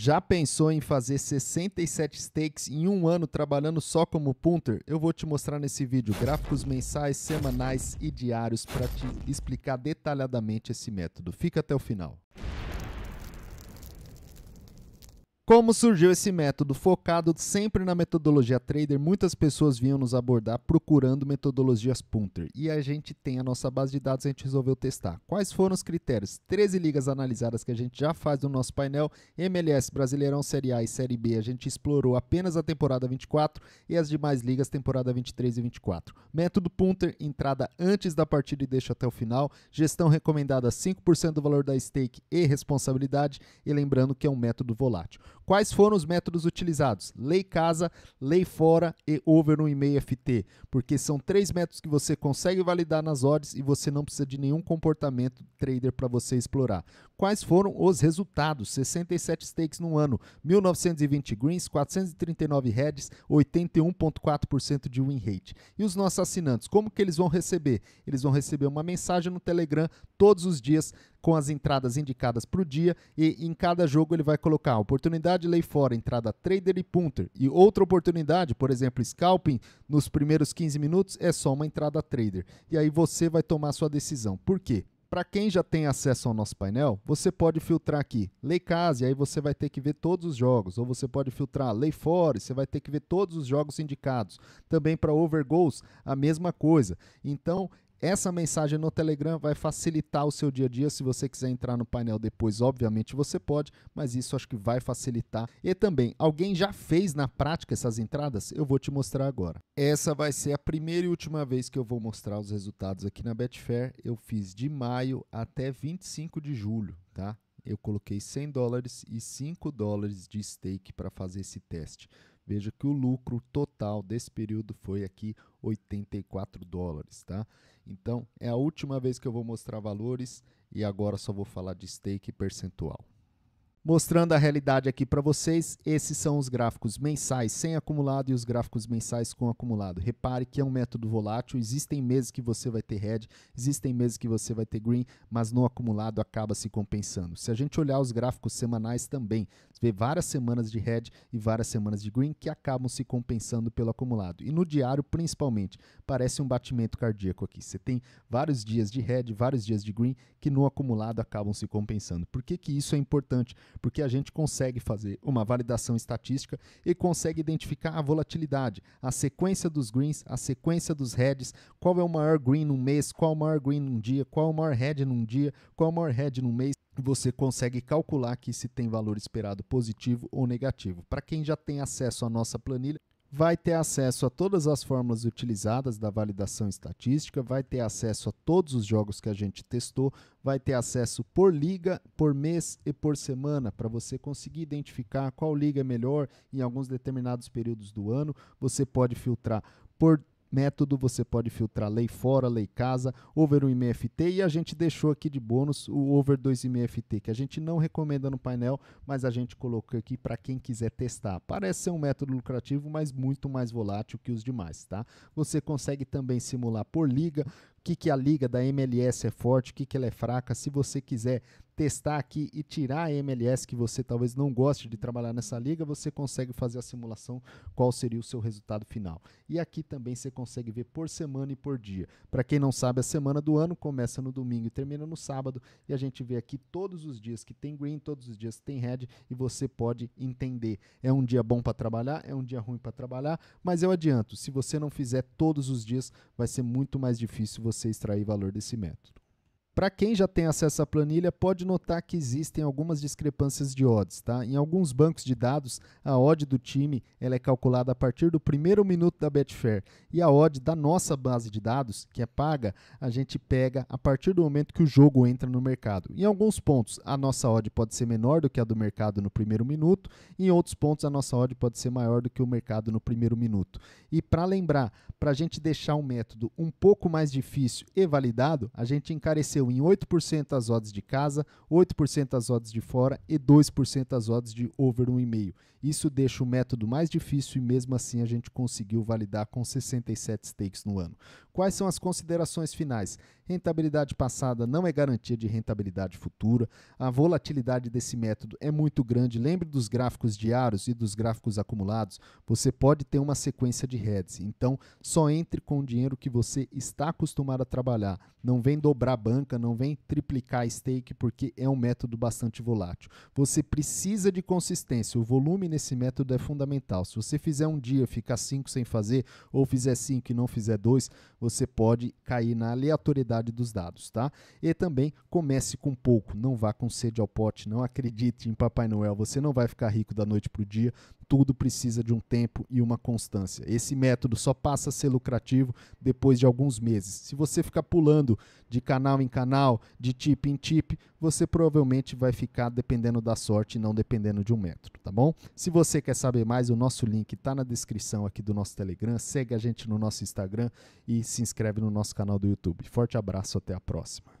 Já pensou em fazer 67 stakes em um ano trabalhando só como punter? Eu vou te mostrar nesse vídeo gráficos mensais, semanais e diários para te explicar detalhadamente esse método. Fica até o final. Como surgiu esse método focado sempre na metodologia trader, muitas pessoas vinham nos abordar procurando metodologias punter. E a gente tem a nossa base de dados, a gente resolveu testar. Quais foram os critérios? 13 ligas analisadas que a gente já faz no nosso painel, MLS, Brasileirão Série A e Série B, a gente explorou apenas a temporada 24 e as demais ligas temporada 23 e 24. Método punter, entrada antes da partida e deixa até o final, gestão recomendada 5% do valor da stake e responsabilidade, e lembrando que é um método volátil. Quais foram os métodos utilizados? Lei casa, lei fora e over no e-mail FT, porque são três métodos que você consegue validar nas odds e você não precisa de nenhum comportamento trader para você explorar. Quais foram os resultados? 67 stakes no ano, 1920 greens, 439 heads, 81.4% de win rate. E os nossos assinantes, como que eles vão receber? Eles vão receber uma mensagem no Telegram todos os dias com as entradas indicadas para o dia e em cada jogo ele vai colocar oportunidade lei fora, entrada trader e punter. E outra oportunidade, por exemplo, scalping nos primeiros 15 minutos é só uma entrada trader. E aí você vai tomar sua decisão. Por quê? Para quem já tem acesso ao nosso painel, você pode filtrar aqui Lei case e aí você vai ter que ver todos os jogos. Ou você pode filtrar Lei Fora, você vai ter que ver todos os jogos indicados. Também para Over Goals, a mesma coisa. Então, essa mensagem no Telegram vai facilitar o seu dia a dia. Se você quiser entrar no painel depois, obviamente você pode, mas isso acho que vai facilitar. E também, alguém já fez na prática essas entradas? Eu vou te mostrar agora. Essa vai ser a primeira e última vez que eu vou mostrar os resultados aqui na Betfair. Eu fiz de maio até 25 de julho, tá? Eu coloquei 100 dólares e 5 dólares de stake para fazer esse teste. Veja que o lucro total desse período foi aqui 84 dólares, tá? Então, é a última vez que eu vou mostrar valores e agora só vou falar de stake percentual. Mostrando a realidade aqui para vocês, esses são os gráficos mensais sem acumulado e os gráficos mensais com acumulado. Repare que é um método volátil, existem meses que você vai ter red, existem meses que você vai ter green, mas no acumulado acaba se compensando. Se a gente olhar os gráficos semanais também, vê várias semanas de red e várias semanas de green que acabam se compensando pelo acumulado. E no diário, principalmente, parece um batimento cardíaco aqui. Você tem vários dias de red, vários dias de green que no acumulado acabam se compensando. Por que, que isso é importante? porque a gente consegue fazer uma validação estatística e consegue identificar a volatilidade, a sequência dos greens, a sequência dos heads, qual é o maior green num mês, qual é o maior green num dia, qual é o maior head num dia, qual é o maior head num mês você consegue calcular que se tem valor esperado positivo ou negativo. Para quem já tem acesso à nossa planilha, vai ter acesso a todas as fórmulas utilizadas da validação estatística, vai ter acesso a todos os jogos que a gente testou, vai ter acesso por liga, por mês e por semana, para você conseguir identificar qual liga é melhor em alguns determinados períodos do ano. Você pode filtrar por método, você pode filtrar lei fora, lei casa, over 1,5 FT e a gente deixou aqui de bônus o over 2,5 FT, que a gente não recomenda no painel, mas a gente colocou aqui para quem quiser testar. Parece ser um método lucrativo, mas muito mais volátil que os demais, tá? Você consegue também simular por liga, o que, que a liga da MLS é forte, o que, que ela é fraca. Se você quiser testar aqui e tirar a MLS que você talvez não goste de trabalhar nessa liga, você consegue fazer a simulação qual seria o seu resultado final. E aqui também você consegue ver por semana e por dia. Para quem não sabe, a semana do ano começa no domingo e termina no sábado, e a gente vê aqui todos os dias que tem green, todos os dias que tem red, e você pode entender. É um dia bom para trabalhar, é um dia ruim para trabalhar, mas eu adianto, se você não fizer todos os dias, vai ser muito mais difícil você extrair valor desse método. Para quem já tem acesso à planilha, pode notar que existem algumas discrepâncias de odds. Tá? Em alguns bancos de dados, a odd do time ela é calculada a partir do primeiro minuto da Betfair. E a odd da nossa base de dados, que é paga, a gente pega a partir do momento que o jogo entra no mercado. Em alguns pontos, a nossa odd pode ser menor do que a do mercado no primeiro minuto. Em outros pontos, a nossa odd pode ser maior do que o mercado no primeiro minuto. E para lembrar, para a gente deixar o método um pouco mais difícil e validado, a gente encareceu em 8% as odds de casa, 8% as odds de fora e 2% as odds de over 1,5. Isso deixa o método mais difícil e mesmo assim a gente conseguiu validar com 67 stakes no ano. Quais são as considerações finais? Rentabilidade passada não é garantia de rentabilidade futura. A volatilidade desse método é muito grande. Lembre dos gráficos diários e dos gráficos acumulados. Você pode ter uma sequência de heads. Então, só entre com o dinheiro que você está acostumado a trabalhar. Não vem dobrar banca, não vem triplicar stake porque é um método bastante volátil. Você precisa de consistência, o volume nesse método é fundamental. Se você fizer um dia, ficar 5 sem fazer, ou fizer 5 e não fizer 2, você pode cair na aleatoriedade dos dados, tá? E também comece com pouco, não vá com sede ao pote, não acredite em Papai Noel, você não vai ficar rico da noite para o dia, tudo precisa de um tempo e uma constância. Esse método só passa a ser lucrativo depois de alguns meses. Se você ficar pulando de canal em canal, de tip em tip, você provavelmente vai ficar dependendo da sorte e não dependendo de um método, tá bom? Se você quer saber mais, o nosso link está na descrição aqui do nosso Telegram. Segue a gente no nosso Instagram e se inscreve no nosso canal do YouTube. Forte abraço, até a próxima.